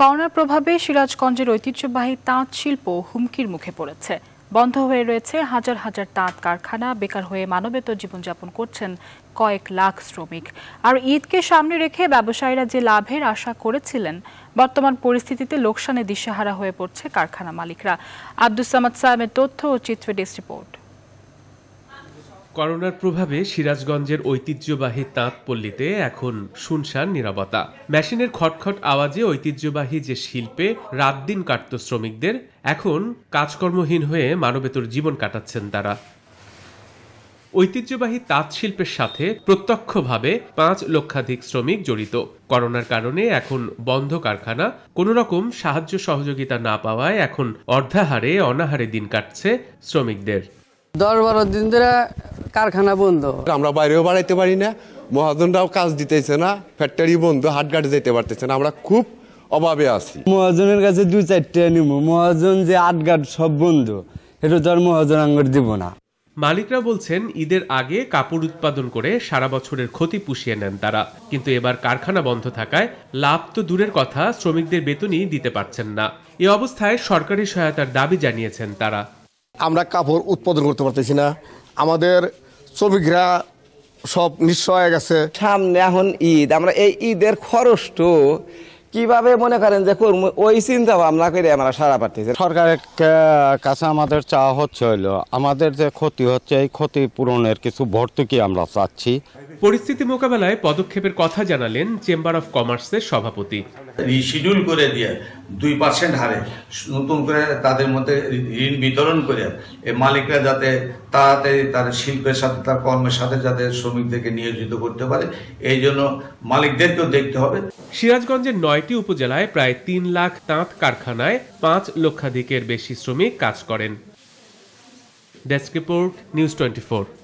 করোনার প্রভাবে সিরাজগঞ্জের ঐতিহ্যবাহী তাঁত শিল্প হুমকির মুখে পড়েছে বন্ধ হয়ে রয়েছে হাজার হাজার তাঁত কারখানা বেকার হয়ে মানবেত জীবনযাপন করছেন কয়েক লাখ শ্রমিক আর ঈদকে সামনে রেখে ব্যবসায়ীরা যে লাভের আশা করেছিলেন বর্তমান পরিস্থিতিতে লোকসানে দিশেহারা হয়ে পড়ছে কারখানা মালিকরা আব্দুল সামাদ সাহেবের তথ্য ও চিত্রে ডেস্ক রিপোর্ট করোনার প্রভাবে সিরাজগঞ্জের ঐতিহ্যবাহী তাঁত পল্লীতে এখন শুনশান নিরবতা মেশিনের খটখট আওয়াজে ঐতিহ্যবাহী যে শিল্পে রাত দিন কাটত শ্রমিকদের এখন কাজকর্মহীন হয়ে মানবেতর জীবন কাটাচ্ছেন তারা ঐতিহ্যবাহী তাঁত শিল্পের সাথে প্রত্যক্ষভাবে পাঁচ লক্ষাধিক শ্রমিক জড়িত করোনার কারণে এখন বন্ধ কারখানা কোনো রকম সাহায্য সহযোগিতা না পাওয়ায় এখন অর্ধাহারে অনাহারে দিন কাটছে শ্রমিকদের দশ বারো দিন ধরে কারখানা বন্ধ আমরা বাইরেও বাড়াইতে পারি না মহাজনরাও কাজ দিতেছে না ফ্যাক্টরি বন্ধ হাটঘাট যেতে পারতেছে না আমরা খুব অভাবে আছি মহাজনের কাছে দু চারটে নিব মহাজন যে আটঘাট সব বন্ধ এটা তো আর মহাজন আঙ্গুর দিব না মালিকরা বলছেন ঈদের আগে কাপড় উৎপাদন করে সারা বছরের ক্ষতি পুষিয়ে নেন তারা কিন্তু এবার কারখানা বন্ধ থাকায় লাভ তো দূরের কথা শ্রমিকদের বেতনই দিতে পারছেন না এ অবস্থায় সরকারি সহায়তার দাবি জানিয়েছেন তারা আমরা কাপড় উৎপাদন করতে পারতেছি না আমাদের শ্রমিকরা সব নিঃস্ব হয়ে গেছে সামনে এখন ঈদ আমরা এই ঈদের খরচটো কিভাবে মনে করেন যে কর্ম ওই চিন্তা ভাবনা করে আমরা সারা পাঠিয়েছি সরকারের কাছে আমাদের চাওয়া হচ্ছে হইলো আমাদের যে ক্ষতি হচ্ছে এই ক্ষতি পূরণের কিছু ভর্তুকি আমরা চাচ্ছি পরিস্থিতি মোকাবেলায় পদক্ষেপের কথা জানালেন চেম্বার অফ কমার্সের সভাপতি রিশিডিউল করে দিয়ে দুই পার্সেন্ট হারে নতুন করে তাদের মধ্যে ঋণ বিতরণ করে মালিকরা যাতে তাড়াতাড়ি তার শিল্পের সাথে তার কর্মের সাথে যাতে শ্রমিকদেরকে নিয়োজিত করতে পারে এই জন্য মালিকদেরকেও দেখতে হবে সিরাজগঞ্জের নয় ছয়টি উপজেলায় প্রায় তিন লাখ তাঁত কারখানায় পাঁচ লক্ষাধিকের বেশি শ্রমিক কাজ করেন ডেস্ক রিপোর্ট নিউজ টোয়েন্টি